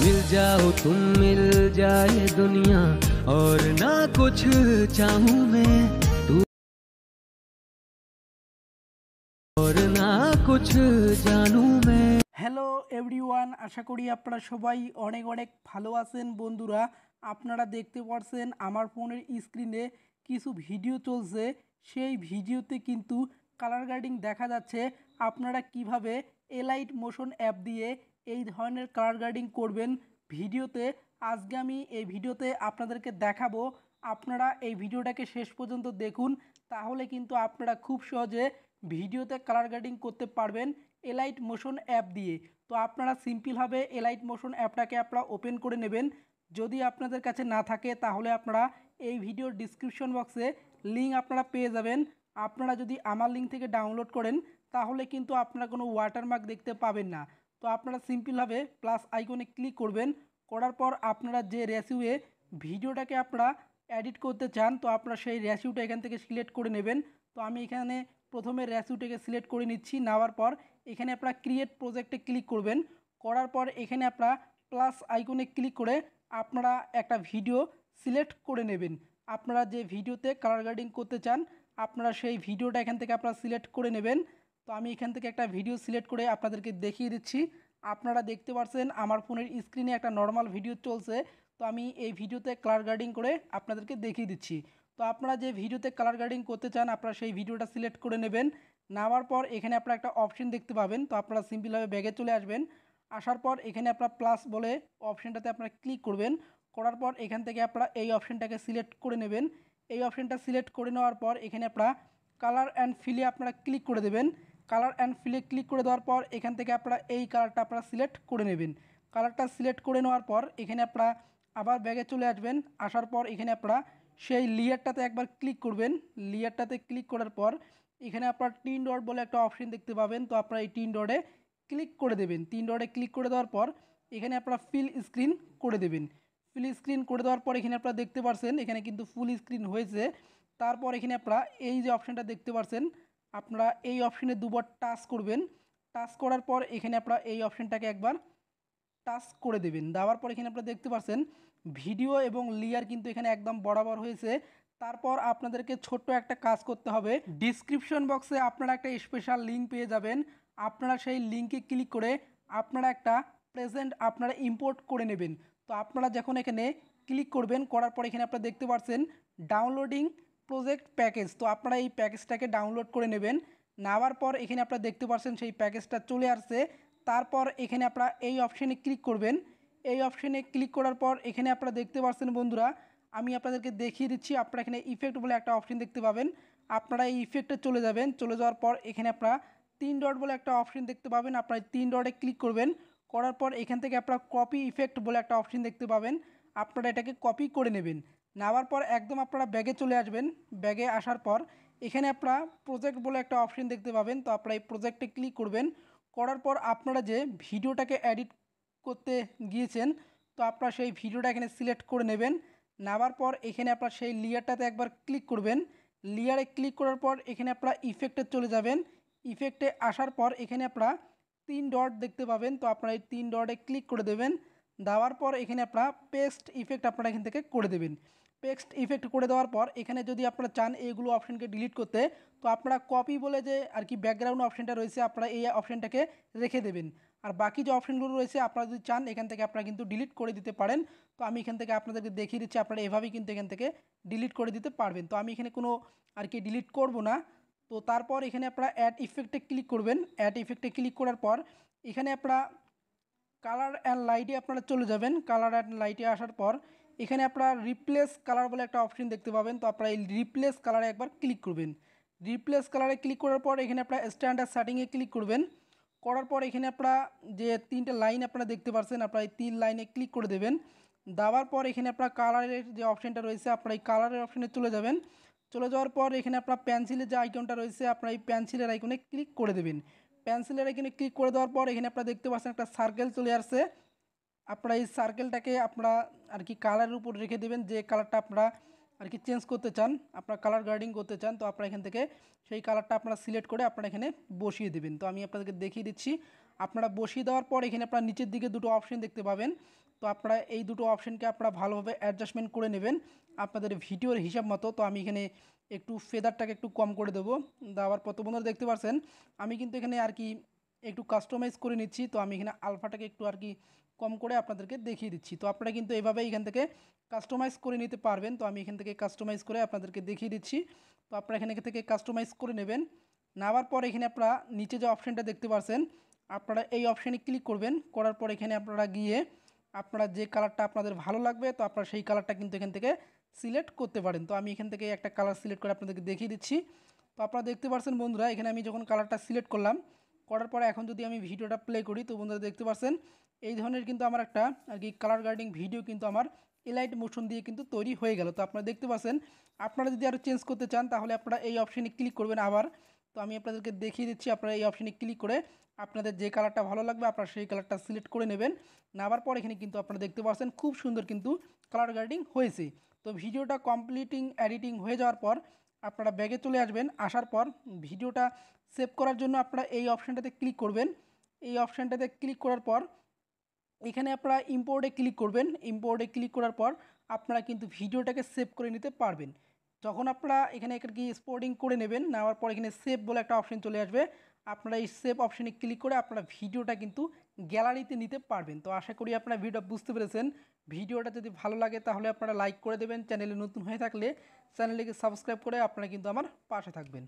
मिल जाओ तुम मिल जाए दुनिया और ना कुछ चाहूँ मैं तू और ना कुछ जानू मैं হ্যালো এভরিওয়ান আশা করি আপনারা সবাই অনেক অনেক ভালো আছেন বন্ধুরা আপনারা দেখতে পাচ্ছেন আমার ফোনের স্ক্রিনে কিছু ভিডিও চলছে সেই ভিডিওতে কিন্তু কালার গার্ডিং দেখা যাচ্ছে আপনারা কিভাবে এলাইট মোশন অ্যাপ দিয়ে এই ধরনের কালার গ্রেডিং করবেন ভিডিওতে আজকে আমি এই ভিডিওতে আপনাদেরকে দেখাবো আপনারা এই ভিডিওটাকে শেষ পর্যন্ত দেখুন তাহলে কিন্তু আপনারা খুব সহজে ভিডিওতে কালার গ্রেডিং করতে পারবেন এলাইট মোশন অ্যাপ দিয়ে তো আপনারা সিম্পলভাবে এলাইট মোশন অ্যাপটাকে আপনারা ওপেন করে নেবেন যদি আপনাদের কাছে না থাকে তাহলে আপনারা এই ভিডিওর ডিসক্রিপশন বক্সে লিঙ্ক আপনারা পেয়ে যাবেন আপনারা যদি আমার লিঙ্ক থেকে ডাউনলোড করেন তাহলে কিন্তু আপনারা কোনো ওয়াটারমার্ক দেখতে পাবেন না তো আপনারা সিম্পলভাবে প্লাস আইকনে ক্লিক করবেন করার পর আপনারা যে রেসিউয়ে ভিডিওটাকে আপনারা এডিট করতে চান তো আপনারা সেই রেসিউটা এখান থেকে সিলেক্ট করে নেবেন তো আমি এখানে প্রথমে রেসিউটাকে সিলেক্ট করে নিচ্ছি নেওয়ার পর এখানে আপনারা ক্রিয়েট প্রজেক্টে ক্লিক করবেন করার পর এখানে আপনারা প্লাস আইকনে ক্লিক করে আপনারা একটা ভিডিও সিলেক্ট করে নেবেন আপনারা যে ভিডিওতে কালার গার্ডিং করতে চান আপনারা সেই ভিডিওটা এখান থেকে আপনারা সিলেক্ট করে নেবেন তো আমি এখান থেকে একটা ভিডিও সিলেক্ট করে আপনাদেরকে দেখিয়ে দিচ্ছি আপনারা দেখতে পাচ্ছেন আমার ফোনের স্ক্রিনে একটা নর্মাল ভিডিও চলছে তো আমি এই ভিডিওতে কালার গার্ডিং করে আপনাদেরকে দেখিয়ে দিচ্ছি তো আপনারা যে ভিডিওতে কালার গার্ডিং করতে চান আপনারা সেই ভিডিওটা সিলেক্ট করে নেবেন নেওয়ার পর এখানে আপনারা একটা অপশন দেখতে পাবেন তো আপনারা সিম্পলভাবে ব্যাগে চলে আসবেন আসার পর এখানে আপনারা প্লাস বলে অপশনটাতে আপনারা ক্লিক করবেন করার পর এখান থেকে আপনারা এই অপশনটাকে সিলেক্ট করে নেবেন এই অপশনটা সিলেক্ট করে নেওয়ার পর এখানে আপনারা কালার অ্যান্ড ফিলে আপনারা ক্লিক করে দেবেন কালার অ্যান্ড ফিলে ক্লিক করে দেওয়ার পর এখান থেকে আপনারা এই কালারটা আপনারা সিলেক্ট করে নেবেন কালারটা সিলেক্ট করে নেওয়ার পর এখানে আপনারা আবার ব্যাগে চলে আসবেন আসার পর এখানে আপনারা সেই লেয়ারটাতে একবার ক্লিক করবেন লেয়ারটাতে ক্লিক করার পর এখানে আপনার টিন ডট বলে একটা অপশন দেখতে পাবেন তো আপনারা এই টিন ডটে ক্লিক করে দেবেন তিন ডটে ক্লিক করে দেওয়ার পর এখানে আপনারা ফিল স্ক্রিন করে দেবেন ফিল স্ক্রিন করে দেওয়ার পর এখানে আপনারা দেখতে পারছেন এখানে কিন্তু ফুল স্ক্রিন হয়েছে তারপর এখানে আপনারা এই যে অপশানটা দেখতে পারছেন আপনারা এই অপশনে দুবার টাচ করবেন টাচ করার পর এখানে আপনারা এই অপশনটাকে একবার টাচ করে দেবেন দেওয়ার পর এখানে আপনারা দেখতে পাচ্ছেন ভিডিও এবং লেয়ার কিন্তু এখানে একদম বরাবর হয়েছে তারপর আপনাদেরকে ছোট্ট একটা কাজ করতে হবে ডিসক্রিপশন বক্সে আপনারা একটা স্পেশাল লিঙ্ক পেয়ে যাবেন আপনারা সেই লিঙ্কে ক্লিক করে আপনারা একটা প্রেজেন্ট আপনারা ইম্পোর্ট করে নেবেন তো আপনারা যখন এখানে ক্লিক করবেন করার পর এখানে আপনারা দেখতে পাচ্ছেন ডাউনলোডিং প্রজেক্ট প্যাকেজ তো আপনারা এই প্যাকেজটাকে ডাউনলোড করে নেবেন নেওয়ার পর এখানে আপনারা দেখতে পাচ্ছেন সেই প্যাকেজটা চলে আসছে তারপর এখানে আপনারা এই অপশানে ক্লিক করবেন এই অপশানে ক্লিক করার পর এখানে আপনারা দেখতে পাচ্ছেন বন্ধুরা আমি আপনাদেরকে দেখিয়ে দিচ্ছি আপনারা এখানে ইফেক্ট বলে একটা অপশান দেখতে পাবেন আপনারা এই ইফেক্টে চলে যাবেন চলে যাওয়ার পর এখানে আপনারা তিন ডট বলে একটা অপশান দেখতে পাবেন আপনারা তিন ডটে ক্লিক করবেন করার পর এখান থেকে আপনারা কপি ইফেক্ট বলে একটা অপশান দেখতে পাবেন আপনারা এটাকে কপি করে নেবেন নেওয়ার পর একদম আপনারা ব্যাগে চলে আসবেন ব্যাগে আসার পর এখানে আপনারা প্রজেক্ট বলে একটা অপশন দেখতে পাবেন তো আপনারা এই প্রজেক্টে ক্লিক করবেন করার পর আপনারা যে ভিডিওটাকে এডিট করতে গিয়েছেন তো আপনারা সেই ভিডিওটা এখানে সিলেক্ট করে নেবেন নেওয়ার পর এখানে আপনারা সেই লেয়ারটাতে একবার ক্লিক করবেন লেয়ারে ক্লিক করার পর এখানে আপনারা ইফেক্টে চলে যাবেন ইফেক্টে আসার পর এখানে আপনারা তিন ডট দেখতে পাবেন তো আপনারা এই তিন ডটে ক্লিক করে দেবেন দেওয়ার পর এখানে আপনারা পেস্ট ইফেক্ট আপনারা এখান থেকে করে দেবেন টেক্সট ইফেক্ট করে দেওয়ার পর এখানে যদি আপনারা চান এইগুলো অপশানকে ডিলিট করতে তো আপনারা কপি বলে যে আর কি ব্যাকগ্রাউন্ড অপশানটা রয়েছে আপনারা এই অপশানটাকে রেখে দেবেন আর বাকি যে অপশানগুলো রয়েছে আপনারা যদি চান এখান থেকে আপনারা কিন্তু ডিলিট করে দিতে পারেন তো আমি এখান থেকে আপনাদেরকে দেখিয়ে দিচ্ছি আপনারা এভাবেই কিন্তু এখান থেকে ডিলিট করে দিতে পারবেন তো আমি এখানে কোনো আর কি ডিলিট করব না তো তারপর এখানে আপনারা অ্যাড ইফেক্টে ক্লিক করবেন অ্যাড ইফেক্টে ক্লিক করার পর এখানে আপনারা কালার অ্যান্ড লাইটে আপনারা চলে যাবেন কালার অ্যান্ড লাইটে আসার পর এখানে আপনারা রিপ্লেস কালার বলে একটা অপশন দেখতে পাবেন তো আপনারা এই রিপ্লেস কালারে একবার ক্লিক করবেন রিপ্লেস কালারে ক্লিক করার পর এখানে আপনারা স্ট্যান্ডার্ড সেটিংয়ে ক্লিক করবেন করার পর এখানে আপনারা যে তিনটা লাইন আপনারা দেখতে পাচ্ছেন আপনারা এই তিন লাইনে ক্লিক করে দেবেন দেওয়ার পর এখানে আপনার কালারের যে অপশানটা রয়েছে আপনার এই কালারের অপশানে চলে যাবেন চলে যাওয়ার পর এখানে আপনার পেন্সিলের যে আইকনটা রয়েছে আপনার এই পেন্সিলের আইকনে ক্লিক করে দেবেন পেন্সিলের আইকনে ক্লিক করে দেওয়ার পর এখানে আপনারা দেখতে পাচ্ছেন একটা সার্কেল চলে আসছে আপনারা এই সার্কেলটাকে আপনারা আর কি কালারের উপর রেখে দেবেন যে কালারটা আপনারা আর কি চেঞ্জ করতে চান আপনারা কালার গার্ডিং করতে চান তো আপনারা এখান থেকে সেই কালারটা আপনারা সিলেক্ট করে আপনারা এখানে বসিয়ে দেবেন তো আমি আপনাদেরকে দেখিয়ে দিচ্ছি আপনারা বসিয়ে দেওয়ার পর এখানে আপনারা নিচের দিকে দুটো অপশন দেখতে পাবেন তো আপনারা এই দুটো অপশনকে আপনারা ভালোভাবে অ্যাডজাস্টমেন্ট করে নেবেন আপনাদের ভিডিওর হিসাব মতো তো আমি এখানে একটু ফেদারটাকে একটু কম করে দেবো দেওয়ার পর তো বন্ধুরা দেখতে পাচ্ছেন আমি কিন্তু এখানে আর কি একটু কাস্টমাইজ করে নিচ্ছি তো আমি এখানে আলফাটাকে একটু আর কি কম করে আপনাদেরকে দেখিয়ে দিচ্ছি তো আপনারা কিন্তু এভাবে এখান থেকে কাস্টমাইজ করে নিতে পারবেন তো আমি এখান থেকে কাস্টমাইজ করে আপনাদেরকে দেখিয়ে দিচ্ছি তো আপনারা এখান থেকে কাস্টমাইজ করে নেবেন নেওয়ার পর এখানে আপনারা নিচে যে অপশানটা দেখতে পাচ্ছেন আপনারা এই অপশানে ক্লিক করবেন করার পর এখানে আপনারা গিয়ে আপনারা যে কালারটা আপনাদের ভালো লাগবে তো আপনারা সেই কালারটা কিন্তু এখান থেকে সিলেক্ট করতে পারেন তো আমি এখান থেকে একটা কালার সিলেক্ট করে আপনাদেরকে দেখিয়ে দিচ্ছি তো আপনারা দেখতে পাচ্ছেন বন্ধুরা এখানে আমি যখন কালারটা সিলেক্ট করলাম করার পরে এখন যদি আমি ভিডিওটা প্লে করি তো বন্ধুরা দেখতে পাচ্ছেন এই ধরনের কিন্তু আমার একটা আর কি কালার গার্ডিং ভিডিও কিন্তু আমার এলাইট মোশন দিয়ে কিন্তু তৈরি হয়ে গেল তো আপনারা দেখতে পাচ্ছেন আপনারা যদি আরও চেঞ্জ করতে চান তাহলে আপনারা এই অপশানে ক্লিক করবেন আবার তো আমি আপনাদেরকে দেখিয়ে দিচ্ছি আপনারা এই অপশানে ক্লিক করে আপনাদের যে কালারটা ভালো লাগবে আপনারা সেই কালারটা সিলেক্ট করে নেবেন নেওয়ার পর এখানে কিন্তু আপনারা দেখতে পাচ্ছেন খুব সুন্দর কিন্তু কালার গার্ডিং হয়েছে তো ভিডিওটা কমপ্লিটিং এডিটিং হয়ে যাওয়ার পর আপনারা ব্যাগে চলে আসবেন আসার পর ভিডিওটা সেভ করার জন্য আপনারা এই অপশানটাতে ক্লিক করবেন এই অপশানটাতে ক্লিক করার পর এখানে আপনারা ইম্পোর্টে ক্লিক করবেন ইম্পোর্টে ক্লিক করার পর আপনারা কিন্তু ভিডিওটাকে সেভ করে নিতে পারবেন যখন আপনারা এখানে একটা কি স্পোর্টিং করে নেবেন নেওয়ার পর এখানে সেভ বলে একটা অপশান চলে আসবে আপনারা এই সেভ অপশানে ক্লিক করে আপনারা ভিডিওটা কিন্তু গ্যালারিতে নিতে পারবেন তো আশা করি আপনারা ভিডিওটা বুঝতে পেরেছেন ভিডিওটা যদি ভালো লাগে তাহলে আপনারা লাইক করে দেবেন চ্যানেলে নতুন হয়ে থাকলে চ্যানেলটিকে সাবস্ক্রাইব করে আপনারা কিন্তু আমার পাশে থাকবেন